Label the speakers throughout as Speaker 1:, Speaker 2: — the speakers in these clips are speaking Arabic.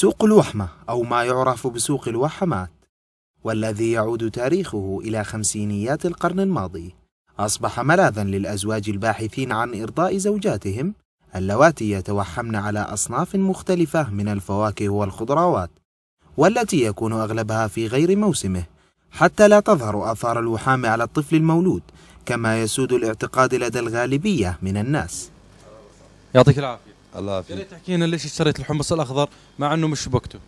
Speaker 1: سوق الوحمة أو ما يعرف بسوق الوحمات والذي يعود تاريخه إلى خمسينيات القرن الماضي أصبح ملاذا للأزواج الباحثين عن إرضاء زوجاتهم اللواتي يتوحمن على أصناف مختلفة من الفواكه والخضروات والتي يكون أغلبها في غير موسمه حتى لا تظهر آثار الوحام على الطفل المولود كما يسود الاعتقاد لدى الغالبية من الناس يعطيك العافية الله يعافيك يا ريت
Speaker 2: تحكي لنا ليش اشتريت الحمص الاخضر مع انه مش بوقته؟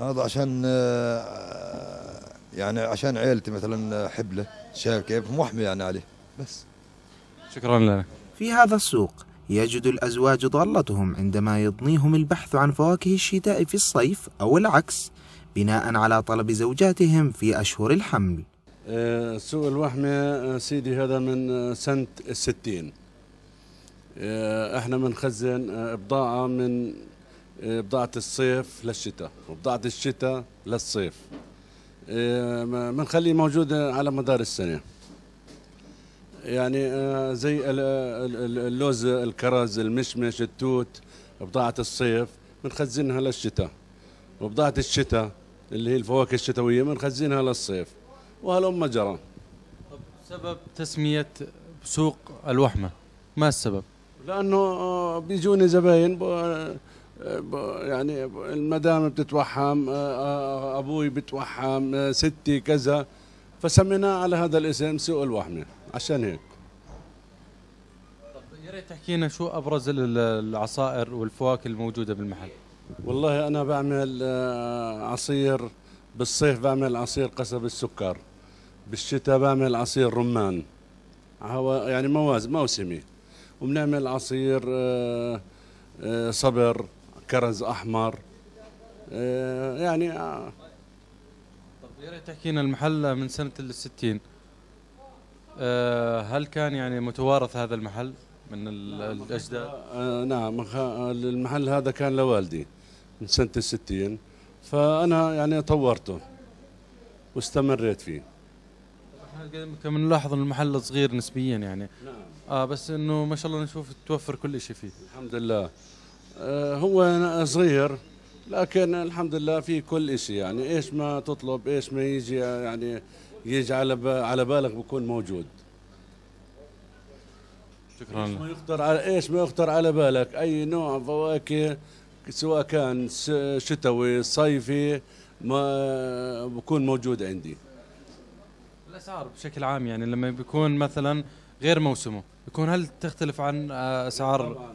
Speaker 1: هذا عشان آه، يعني عشان عيلتي مثلا حبله شايف كيف محمي يعني عليه بس شكرا لنا في هذا السوق يجد الأزواج ضالتهم عندما يضنيهم البحث عن فواكه الشتاء في الصيف أو العكس بناء على طلب زوجاتهم في أشهر الحمل
Speaker 3: آه، سوق الوحمه آه، سيدي هذا من سنة الستين آه، احنا بنخزن آه، بضاعه من آه، بضاعه الصيف للشتاء وبضاعه الشتاء للصيف بنخليه موجود على مدار السنه يعني زي اللوز الكرز المشمش التوت بضاعه الصيف بنخزنها للشتاء وبضاعه الشتاء اللي هي الفواكه الشتويه بنخزنها للصيف
Speaker 2: وهلم جرى سبب تسميه سوق الوحمه ما السبب
Speaker 3: لانه آه، بيجوني زباين آه، يعني المدام بتتوحم آه، ابوي بتوحم ستي كذا فسميناه على هذا الاسم سوء الوحمه عشان هيك
Speaker 2: طب يا ريت تحكينا شو ابرز العصائر والفواكه الموجوده بالمحل
Speaker 3: والله انا بعمل عصير بالصيف بعمل عصير قصب السكر بالشتاء بعمل عصير رمان يعني موسمي وبنعمل عصير آه، آه، صبر كرز احمر آه، يعني
Speaker 2: طب يا ريت تحكي لنا المحل من سنه ال 60 هل كان يعني متوارث هذا المحل من الاجداد؟ نعم المحل هذا كان لوالدي
Speaker 3: من سنه ال 60 فانا يعني طورته واستمريت فيه
Speaker 2: كم نلاحظ ان المحل صغير نسبيا يعني نعم اه بس انه ما شاء الله نشوف توفر كل شيء فيه الحمد لله آه هو صغير
Speaker 3: لكن الحمد لله في كل شيء يعني ايش ما تطلب ايش ما يجي يعني يجي على على بالك بكون موجود شكرا ايش ما يخطر على ايش ما يخطر على بالك اي نوع فواكه سواء كان شتوي صيفي ما بكون موجود عندي
Speaker 2: الاسعار بشكل عام يعني لما بيكون مثلا غير موسمه بيكون هل تختلف عن آه، اسعار طبعا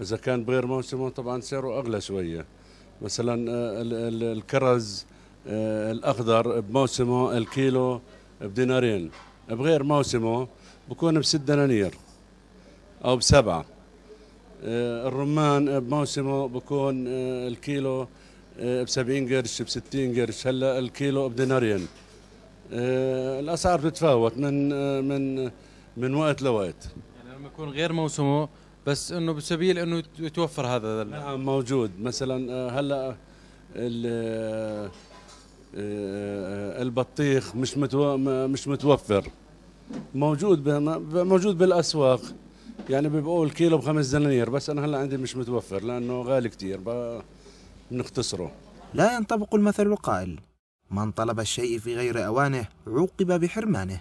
Speaker 3: اذا كان بغير موسمه طبعا سعره اغلى شويه مثلا آه، الكرز آه، الاخضر بموسمه الكيلو بدينارين بغير موسمه بكون بست دنانير او بسبعه الرمان بموسمه بكون الكيلو بسبعين قرش بستين قرش هلا الكيلو بدينارين آه، الاسعار بتتفاوت من آه، من من وقت لوقت
Speaker 2: يعني لما يكون غير موسمه بس انه بسبيل انه يتوفر هذا نعم موجود مثلا آه، هلا البطيخ
Speaker 3: مش متو... مش متوفر موجود موجود بالاسواق يعني بيبقوا الكيلو بخمس دنانير بس انا هلا عندي مش متوفر لانه غالي كثير
Speaker 1: بنختصره لا ينطبق المثل القائل من طلب الشيء في غير أوانه عوقب بحرمانه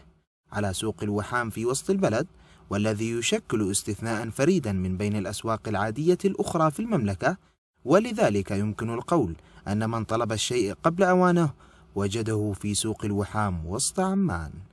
Speaker 1: على سوق الوحام في وسط البلد والذي يشكل استثناء فريدا من بين الأسواق العادية الأخرى في المملكة ولذلك يمكن القول أن من طلب الشيء قبل أوانه وجده في سوق الوحام وسط عمان